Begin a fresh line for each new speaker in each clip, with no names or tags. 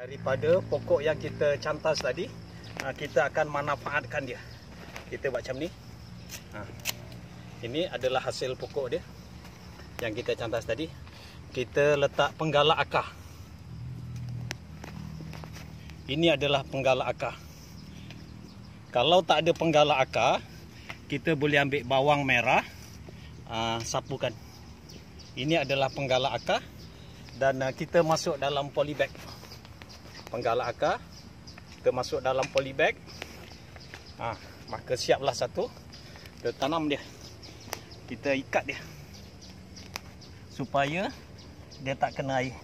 daripada pokok yang kita cantas tadi ah, kita akan manfaatkan dia kita buat macam ni ah. ini adalah hasil pokok dia yang kita cantas tadi kita letak penggalak akar ini adalah penggalak akar kalau tak ada penggalak akar kita boleh ambil bawang merah ah, sapukan ini adalah penggalak akar dan kita masuk dalam polybag penggalak akar kita masuk dalam polybag ha, maka siaplah satu kita tanam dia kita ikat dia supaya dia tak kena air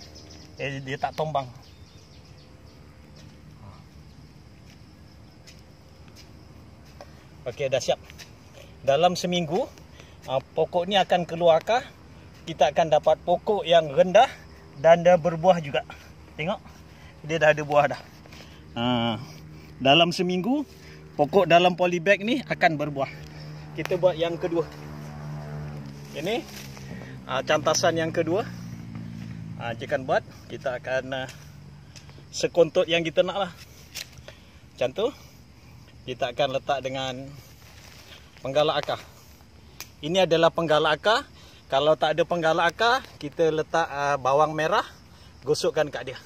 eh, dia tak tombang ok dah siap dalam seminggu ha, pokok ni akan keluar akar kita akan dapat pokok yang rendah dan dia berbuah juga tengok dia dah ada buah dah. Ha, dalam seminggu pokok dalam polybag ni akan berbuah. Kita buat yang kedua. Ini ha, cantasan yang kedua. Ha, kita akan buat kita akan uh, ha, sekuntut yang kita nak lah. Macam tu kita akan letak dengan penggalak akar. Ini adalah penggalak akar. Kalau tak ada penggalak akar, kita letak uh, bawang merah gosokkan kat dia.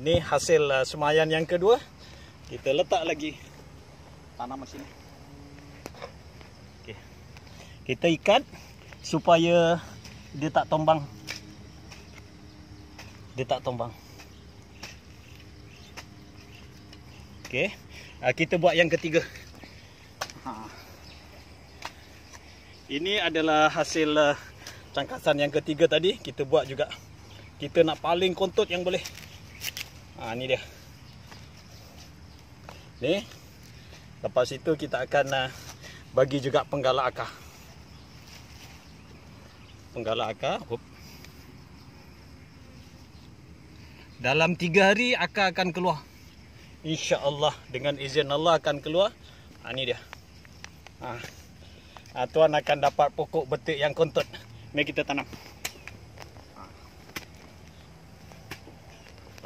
Ini hasil uh, semayan yang kedua. Kita letak lagi tanam mesin. Okey. Kita ikat supaya dia tak tombang. Dia tak tombang. Okey. Uh, kita buat yang ketiga. Ha. Ini adalah hasil uh, cangkasan yang ketiga tadi kita buat juga. Kita nak paling kontot yang boleh. Ha ni dia. Ni. Lepas itu kita akan uh, bagi juga penggalak akar. Penggalak akar. Hop. Dalam tiga hari akar akan keluar. Insya-Allah dengan izin Allah akan keluar. Ha ni dia. Ha. ha tuan akan dapat pokok betik yang kontot. Mari kita tanam.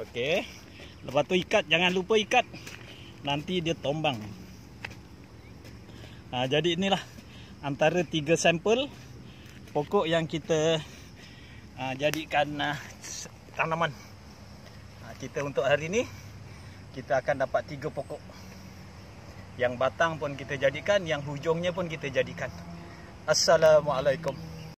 Okey. Lepas tu ikat, jangan lupa ikat. Nanti dia tombang. Ha, jadi inilah antara tiga sampel pokok yang kita ha, jadikan ha, tanaman. Ha, kita untuk hari ini, kita akan dapat tiga pokok. Yang batang pun kita jadikan, yang hujungnya pun kita jadikan. Assalamualaikum.